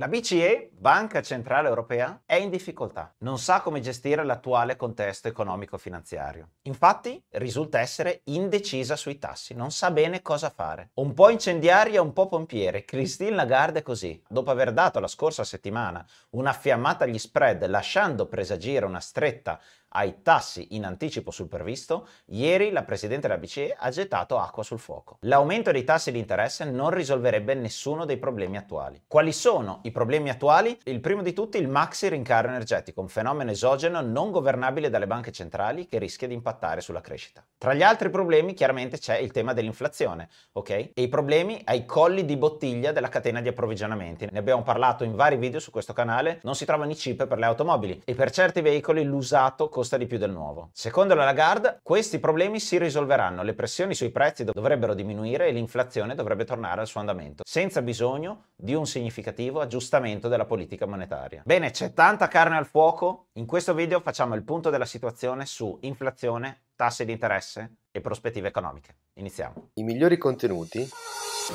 La BCE, Banca Centrale Europea, è in difficoltà, non sa come gestire l'attuale contesto economico-finanziario. Infatti risulta essere indecisa sui tassi, non sa bene cosa fare. Un po' incendiaria, un po' pompiere, Christine Lagarde è così. Dopo aver dato la scorsa settimana una fiammata agli spread lasciando presagire una stretta ai tassi in anticipo sul previsto, ieri la Presidente della BCE ha gettato acqua sul fuoco. L'aumento dei tassi di interesse non risolverebbe nessuno dei problemi attuali. Quali sono i problemi attuali? Il primo di tutti il maxi rincaro energetico, un fenomeno esogeno non governabile dalle banche centrali che rischia di impattare sulla crescita. Tra gli altri problemi chiaramente c'è il tema dell'inflazione, ok? E i problemi ai colli di bottiglia della catena di approvvigionamenti. Ne abbiamo parlato in vari video su questo canale, non si trovano i chip per le automobili e per certi veicoli l'usato costa di più del nuovo. Secondo la Lagarde, questi problemi si risolveranno, le pressioni sui prezzi dovrebbero diminuire e l'inflazione dovrebbe tornare al suo andamento, senza bisogno di un significativo aggiustamento della politica monetaria. Bene, c'è tanta carne al fuoco, in questo video facciamo il punto della situazione su inflazione, tasse di interesse e prospettive economiche. Iniziamo. I migliori contenuti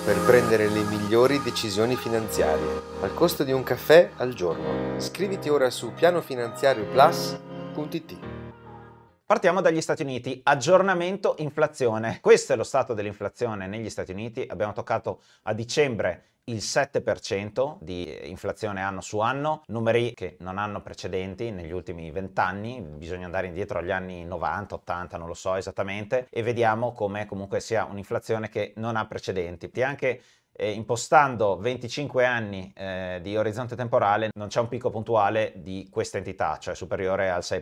per prendere le migliori decisioni finanziarie al costo di un caffè al giorno. Scriviti ora su pianofinanziarioplus.com www.economia.it. Partiamo dagli Stati Uniti, aggiornamento inflazione. Questo è lo stato dell'inflazione negli Stati Uniti, abbiamo toccato a dicembre il 7% di eh, inflazione anno su anno, numeri che non hanno precedenti negli ultimi vent'anni, bisogna andare indietro agli anni 90, 80, non lo so esattamente, e vediamo come comunque sia un'inflazione che non ha precedenti. E anche e impostando 25 anni eh, di orizzonte temporale non c'è un picco puntuale di questa entità, cioè superiore al 6%.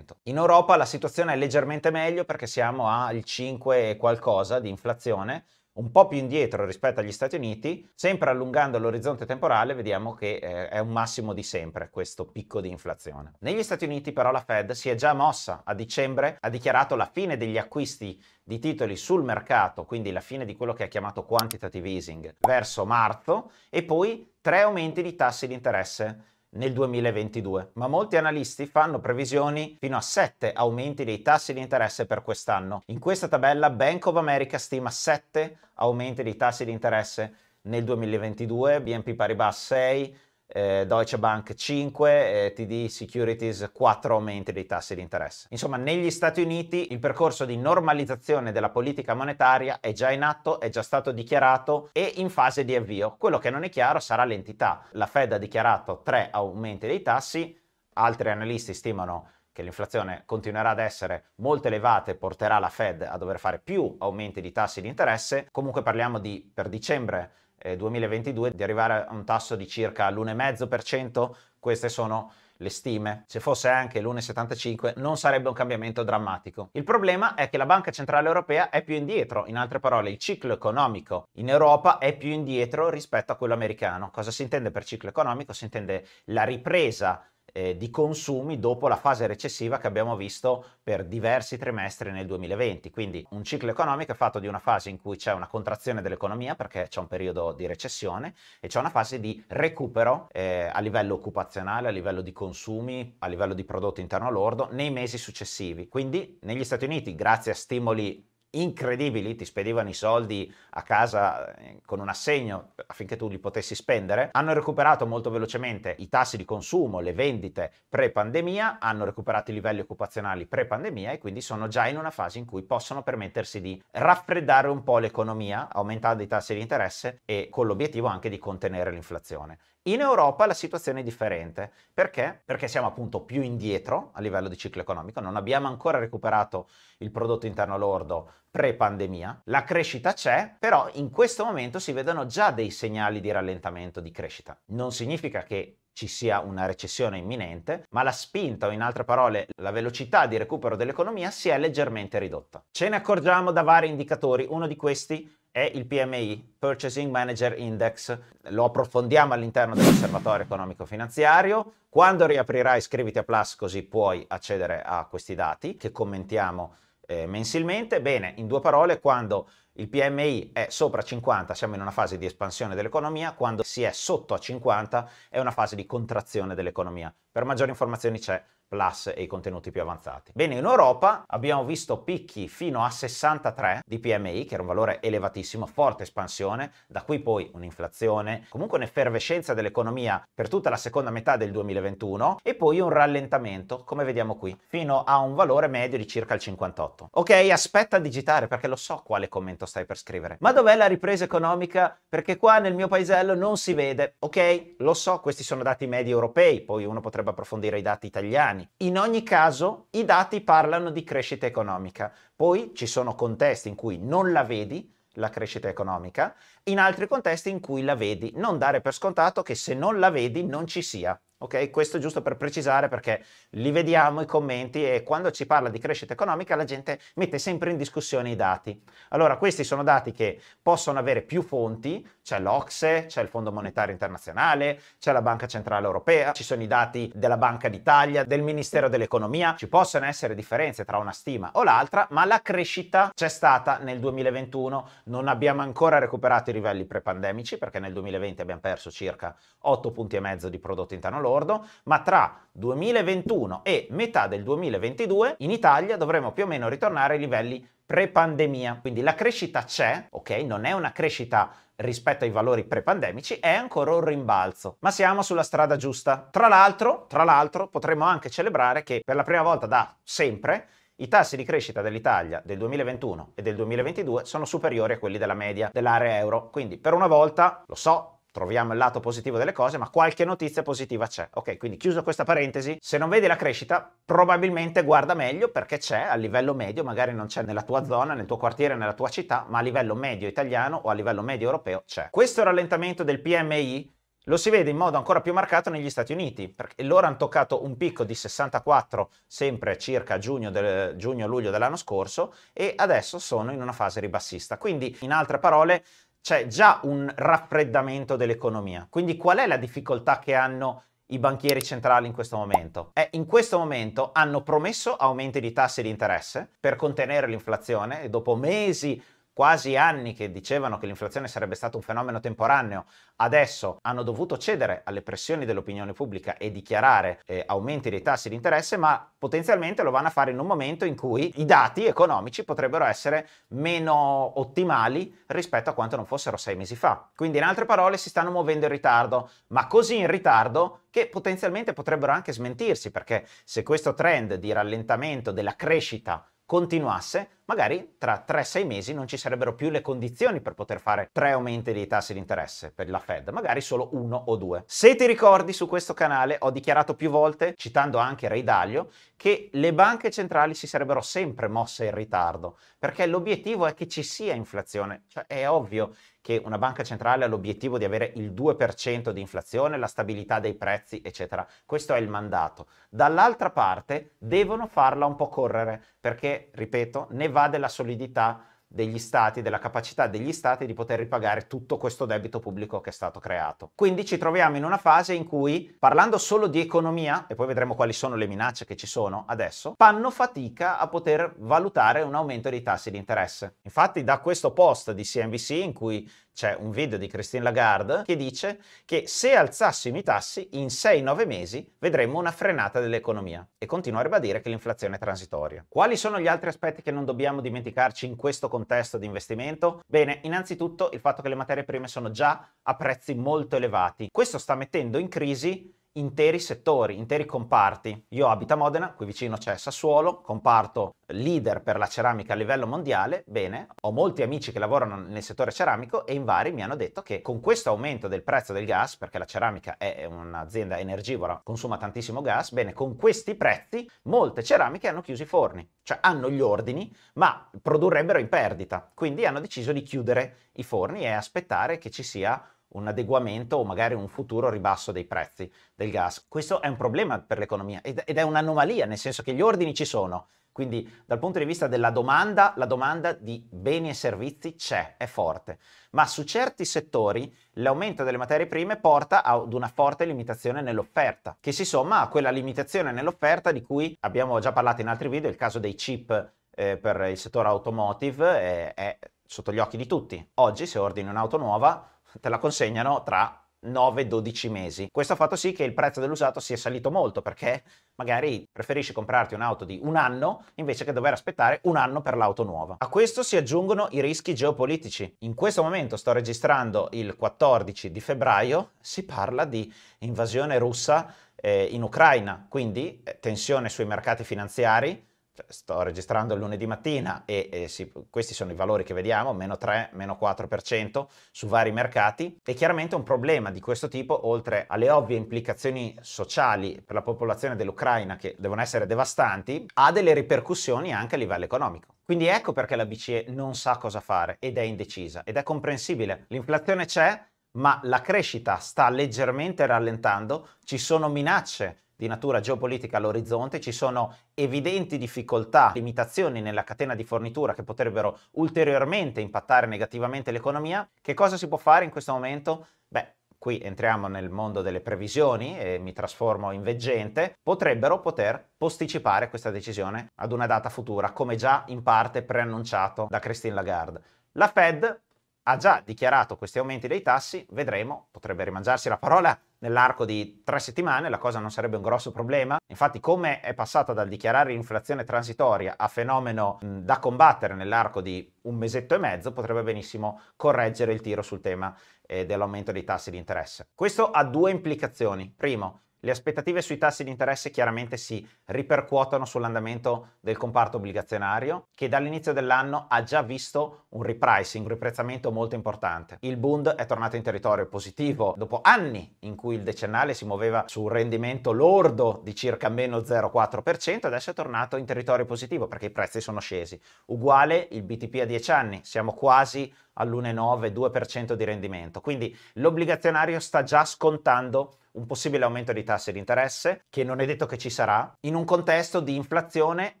In Europa la situazione è leggermente meglio perché siamo al 5 e qualcosa di inflazione, un po' più indietro rispetto agli Stati Uniti, sempre allungando l'orizzonte temporale vediamo che eh, è un massimo di sempre questo picco di inflazione. Negli Stati Uniti però la Fed si è già mossa, a dicembre ha dichiarato la fine degli acquisti di titoli sul mercato, quindi la fine di quello che ha chiamato quantitative easing, verso marzo e poi tre aumenti di tassi di interesse nel 2022, ma molti analisti fanno previsioni fino a 7 aumenti dei tassi di interesse per quest'anno. In questa tabella Bank of America stima 7 aumenti dei tassi di interesse nel 2022, BNP Paribas 6, eh, Deutsche Bank 5, eh, TD Securities 4 aumenti dei tassi di interesse. Insomma, negli Stati Uniti il percorso di normalizzazione della politica monetaria è già in atto, è già stato dichiarato e in fase di avvio. Quello che non è chiaro sarà l'entità. La Fed ha dichiarato 3 aumenti dei tassi, altri analisti stimano che l'inflazione continuerà ad essere molto elevata e porterà la Fed a dover fare più aumenti di tassi di interesse. Comunque parliamo di per dicembre 2022 eh, di arrivare a un tasso di circa l'1,5%, queste sono le stime. Se fosse anche l'1,75 non sarebbe un cambiamento drammatico. Il problema è che la Banca Centrale Europea è più indietro, in altre parole il ciclo economico in Europa è più indietro rispetto a quello americano. Cosa si intende per ciclo economico? Si intende la ripresa eh, di consumi dopo la fase recessiva che abbiamo visto per diversi trimestri nel 2020. Quindi un ciclo economico è fatto di una fase in cui c'è una contrazione dell'economia perché c'è un periodo di recessione e c'è una fase di recupero eh, a livello occupazionale, a livello di consumi, a livello di prodotto interno lordo nei mesi successivi. Quindi negli Stati Uniti, grazie a stimoli incredibili, ti spedivano i soldi a casa eh, con un assegno affinché tu li potessi spendere, hanno recuperato molto velocemente i tassi di consumo, le vendite pre-pandemia, hanno recuperato i livelli occupazionali pre-pandemia e quindi sono già in una fase in cui possono permettersi di raffreddare un po' l'economia, aumentando i tassi di interesse e con l'obiettivo anche di contenere l'inflazione. In Europa la situazione è differente, perché? Perché siamo appunto più indietro a livello di ciclo economico, non abbiamo ancora recuperato il prodotto interno lordo pre-pandemia. La crescita c'è, però in questo momento si vedono già dei segnali di rallentamento di crescita. Non significa che ci sia una recessione imminente, ma la spinta o in altre parole la velocità di recupero dell'economia si è leggermente ridotta. Ce ne accorgiamo da vari indicatori, uno di questi è il PMI, Purchasing Manager Index, lo approfondiamo all'interno dell'osservatorio economico finanziario, quando riaprirai iscriviti a Plus così puoi accedere a questi dati che commentiamo eh, mensilmente. Bene, in due parole, quando il PMI è sopra 50 siamo in una fase di espansione dell'economia, quando si è sotto a 50 è una fase di contrazione dell'economia. Per maggiori informazioni c'è Plus e i contenuti più avanzati. Bene, in Europa abbiamo visto picchi fino a 63 di PMI, che era un valore elevatissimo, forte espansione, da qui poi un'inflazione, comunque un'effervescenza dell'economia per tutta la seconda metà del 2021 e poi un rallentamento, come vediamo qui, fino a un valore medio di circa il 58. Ok, aspetta a digitare perché lo so quale commento stai per scrivere. Ma dov'è la ripresa economica? Perché qua nel mio paesello non si vede. Ok, lo so, questi sono dati medi europei, poi uno potrebbe dovrebbe approfondire i dati italiani. In ogni caso, i dati parlano di crescita economica. Poi ci sono contesti in cui non la vedi, la crescita economica, in altri contesti in cui la vedi. Non dare per scontato che se non la vedi non ci sia. Ok, questo giusto per precisare perché li vediamo i commenti e quando ci parla di crescita economica la gente mette sempre in discussione i dati. Allora, questi sono dati che possono avere più fonti, c'è l'Ocse, c'è il Fondo Monetario Internazionale, c'è la Banca Centrale Europea, ci sono i dati della Banca d'Italia, del Ministero dell'Economia, ci possono essere differenze tra una stima o l'altra, ma la crescita c'è stata nel 2021, non abbiamo ancora recuperato i livelli pre-pandemici perché nel 2020 abbiamo perso circa 8 punti e mezzo di prodotto interno lordo, ma tra 2021 e metà del 2022 in Italia dovremo più o meno ritornare ai livelli pre-pandemia. Quindi la crescita c'è, ok? Non è una crescita rispetto ai valori pre-pandemici, è ancora un rimbalzo, ma siamo sulla strada giusta. Tra l'altro, tra l'altro, potremmo anche celebrare che per la prima volta da sempre i tassi di crescita dell'Italia del 2021 e del 2022 sono superiori a quelli della media dell'area euro. Quindi per una volta, lo so, troviamo il lato positivo delle cose, ma qualche notizia positiva c'è. Ok, quindi chiuso questa parentesi, se non vedi la crescita, probabilmente guarda meglio perché c'è a livello medio, magari non c'è nella tua zona, nel tuo quartiere, nella tua città, ma a livello medio italiano o a livello medio europeo c'è. Questo rallentamento del PMI lo si vede in modo ancora più marcato negli Stati Uniti, perché loro hanno toccato un picco di 64 sempre circa giugno-luglio del, giugno, dell'anno scorso e adesso sono in una fase ribassista. Quindi, in altre parole, c'è già un raffreddamento dell'economia. Quindi qual è la difficoltà che hanno i banchieri centrali in questo momento? Eh, in questo momento hanno promesso aumenti di tasse di interesse per contenere l'inflazione e dopo mesi quasi anni che dicevano che l'inflazione sarebbe stato un fenomeno temporaneo, adesso hanno dovuto cedere alle pressioni dell'opinione pubblica e dichiarare eh, aumenti dei tassi di interesse, ma potenzialmente lo vanno a fare in un momento in cui i dati economici potrebbero essere meno ottimali rispetto a quanto non fossero sei mesi fa. Quindi in altre parole si stanno muovendo in ritardo, ma così in ritardo che potenzialmente potrebbero anche smentirsi, perché se questo trend di rallentamento della crescita continuasse, magari tra 3-6 mesi non ci sarebbero più le condizioni per poter fare tre aumenti dei tassi di interesse per la Fed, magari solo uno o due. Se ti ricordi su questo canale ho dichiarato più volte, citando anche Ray Dalio, che le banche centrali si sarebbero sempre mosse in ritardo, perché l'obiettivo è che ci sia inflazione, cioè è ovvio che una banca centrale ha l'obiettivo di avere il 2% di inflazione, la stabilità dei prezzi, eccetera. Questo è il mandato. Dall'altra parte devono farla un po' correre, perché, ripeto, ne va della solidità degli stati, della capacità degli stati di poter ripagare tutto questo debito pubblico che è stato creato. Quindi ci troviamo in una fase in cui, parlando solo di economia, e poi vedremo quali sono le minacce che ci sono adesso, fanno fatica a poter valutare un aumento dei tassi di interesse. Infatti da questo post di CNBC in cui c'è un video di Christine Lagarde che dice che se alzassimo i tassi in 6-9 mesi vedremmo una frenata dell'economia e continua a ribadire che l'inflazione è transitoria. Quali sono gli altri aspetti che non dobbiamo dimenticarci in questo contesto di investimento? Bene, innanzitutto il fatto che le materie prime sono già a prezzi molto elevati. Questo sta mettendo in crisi interi settori, interi comparti. Io abito a Modena, qui vicino c'è Sassuolo, comparto leader per la ceramica a livello mondiale, bene, ho molti amici che lavorano nel settore ceramico e in vari mi hanno detto che con questo aumento del prezzo del gas, perché la ceramica è un'azienda energivora, consuma tantissimo gas, bene, con questi prezzi molte ceramiche hanno chiuso i forni, cioè hanno gli ordini, ma produrrebbero in perdita, quindi hanno deciso di chiudere i forni e aspettare che ci sia un adeguamento o magari un futuro ribasso dei prezzi del gas. Questo è un problema per l'economia ed, è un'anomalia, nel senso che gli ordini ci sono, quindi dal punto di vista della domanda, la domanda di beni e servizi c'è, è forte, ma su certi settori l'aumento delle materie prime porta ad una forte limitazione nell'offerta, che si somma a quella limitazione nell'offerta di cui abbiamo già parlato in altri video, il caso dei chip eh, per il settore automotive eh, è sotto gli occhi di tutti. Oggi se ordini un'auto nuova te la consegnano tra 9-12 mesi. Questo ha fatto sì che il prezzo dell'usato sia salito molto perché magari preferisci comprarti un'auto di un anno invece che dover aspettare un anno per l'auto nuova. A questo si aggiungono i rischi geopolitici. In questo momento sto registrando il 14 di febbraio, si parla di invasione russa eh, in Ucraina, quindi eh, tensione sui mercati finanziari, cioè, sto registrando il lunedì mattina e, e si, questi sono i valori che vediamo, meno 3, meno 4% su vari mercati e chiaramente un problema di questo tipo, oltre alle ovvie implicazioni sociali per la popolazione dell'Ucraina che devono essere devastanti, ha delle ripercussioni anche a livello economico. Quindi ecco perché la BCE non sa cosa fare ed è indecisa ed è comprensibile. L'inflazione c'è, ma la crescita sta leggermente rallentando, ci sono minacce di natura geopolitica all'orizzonte, ci sono evidenti difficoltà, limitazioni nella catena di fornitura che potrebbero ulteriormente impattare negativamente l'economia. Che cosa si può fare in questo momento? Beh, qui entriamo nel mondo delle previsioni e mi trasformo in veggente, potrebbero poter posticipare questa decisione ad una data futura, come già in parte preannunciato da Christine Lagarde. La Fed ha già dichiarato questi aumenti dei tassi, vedremo, potrebbe rimangiarsi la parola nell'arco di tre settimane, la cosa non sarebbe un grosso problema. Infatti come è passata dal dichiarare inflazione transitoria a fenomeno mh, da combattere nell'arco di un mesetto e mezzo, potrebbe benissimo correggere il tiro sul tema eh, dell'aumento dei tassi di interesse. Questo ha due implicazioni. Primo, le aspettative sui tassi di interesse chiaramente si ripercuotono sull'andamento del comparto obbligazionario, che dall'inizio dell'anno ha già visto un repricing, un riprezzamento molto importante. Il Bund è tornato in territorio positivo dopo anni in cui il decennale si muoveva su un rendimento lordo di circa meno 0,4%, adesso è tornato in territorio positivo perché i prezzi sono scesi. Uguale il BTP a 10 anni, siamo quasi all'1,9-2% di rendimento. Quindi l'obbligazionario sta già scontando un possibile aumento dei tassi di interesse, che non è detto che ci sarà, in un contesto di inflazione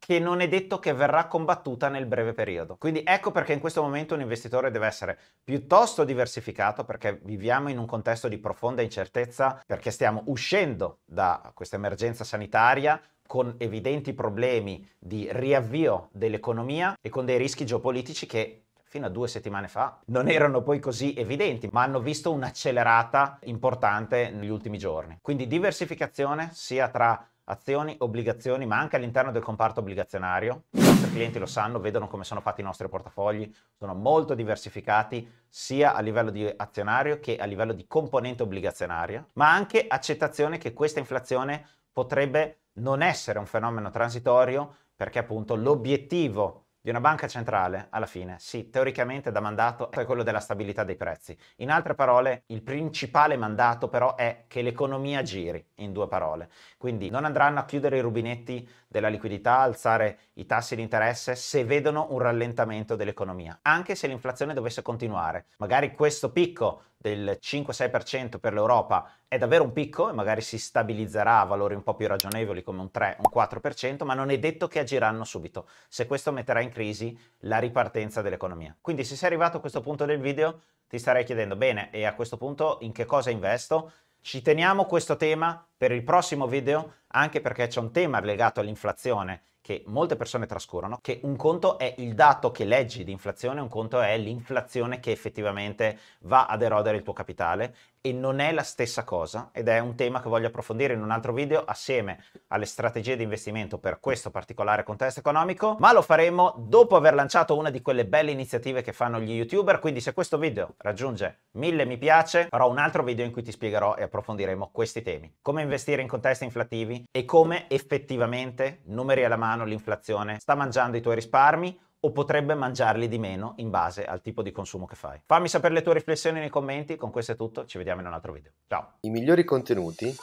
che non è detto che verrà combattuta nel breve periodo. Quindi ecco perché in questo momento un investitore deve essere piuttosto diversificato perché viviamo in un contesto di profonda incertezza, perché stiamo uscendo da questa emergenza sanitaria con evidenti problemi di riavvio dell'economia e con dei rischi geopolitici che fino a due settimane fa non erano poi così evidenti, ma hanno visto un'accelerata importante negli ultimi giorni. Quindi diversificazione sia tra azioni, obbligazioni, ma anche all'interno del comparto obbligazionario. I nostri clienti lo sanno, vedono come sono fatti i nostri portafogli, sono molto diversificati sia a livello di azionario che a livello di componente obbligazionaria, ma anche accettazione che questa inflazione potrebbe non essere un fenomeno transitorio perché appunto l'obiettivo di una banca centrale, alla fine, sì, teoricamente da mandato è quello della stabilità dei prezzi. In altre parole, il principale mandato però è che l'economia giri, in due parole. Quindi non andranno a chiudere i rubinetti della liquidità, alzare i tassi di interesse se vedono un rallentamento dell'economia, anche se l'inflazione dovesse continuare. Magari questo picco del 5-6% per l'Europa è davvero un picco e magari si stabilizzerà a valori un po' più ragionevoli come un 3-4%, ma non è detto che agiranno subito, se questo metterà in crisi la ripartenza dell'economia. Quindi se sei arrivato a questo punto del video ti starei chiedendo bene e a questo punto in che cosa investo? Ci teniamo questo tema per il prossimo video anche perché c'è un tema legato all'inflazione che molte persone trascurano, che un conto è il dato che leggi di inflazione, un conto è l'inflazione che effettivamente va ad erodere il tuo capitale e non è la stessa cosa ed è un tema che voglio approfondire in un altro video assieme alle strategie di investimento per questo particolare contesto economico, ma lo faremo dopo aver lanciato una di quelle belle iniziative che fanno gli youtuber, quindi se questo video raggiunge mille mi piace, farò un altro video in cui ti spiegherò e approfondiremo questi temi, come investire in contesti inflattivi e come effettivamente numeri alla mano mano l'inflazione sta mangiando i tuoi risparmi o potrebbe mangiarli di meno in base al tipo di consumo che fai. Fammi sapere le tue riflessioni nei commenti, con questo è tutto, ci vediamo in un altro video. Ciao! I migliori contenuti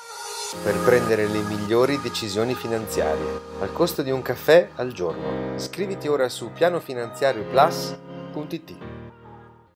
per prendere le migliori decisioni finanziarie al costo di un caffè al giorno. Scriviti ora su pianofinanziarioplus.it